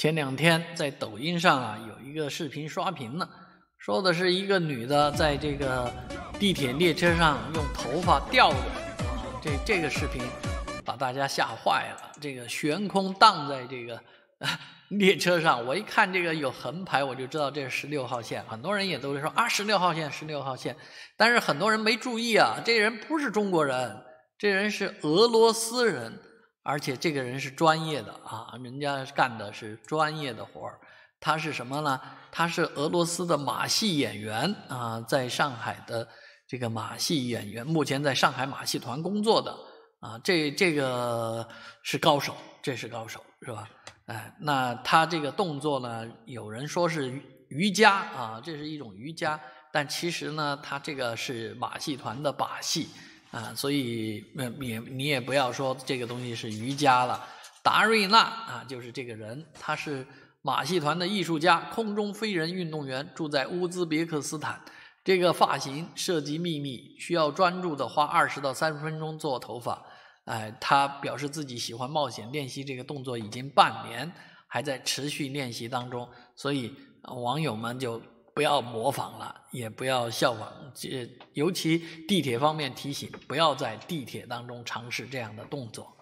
前两天在抖音上啊，有一个视频刷屏了，说的是一个女的在这个地铁列车上用头发吊着，这这个视频把大家吓坏了。这个悬空荡在这个 列车上，我一看这个有横排，我就知道这是十六号线。很多人也都会说啊，十六号线，十六号线。但是很多人没注意啊，这人不是中国人，这人是俄罗斯人。而且这个人是专业的啊，人家干的是专业的活儿。他是什么呢？他是俄罗斯的马戏演员啊，在上海的这个马戏演员，目前在上海马戏团工作的啊。这这个是高手，这是高手，是吧？哎，那他这个动作呢，有人说是瑜伽啊，这是一种瑜伽，但其实呢，他这个是马戏团的把戏。啊，所以呃也你也不要说这个东西是瑜伽了，达瑞娜啊就是这个人，他是马戏团的艺术家，空中飞人运动员，住在乌兹别克斯坦。这个发型设计秘密需要专注的花二十到三十分钟做头发。哎，他表示自己喜欢冒险，练习这个动作已经半年，还在持续练习当中。所以网友们就。不要模仿了，也不要效仿。这尤其地铁方面提醒，不要在地铁当中尝试这样的动作。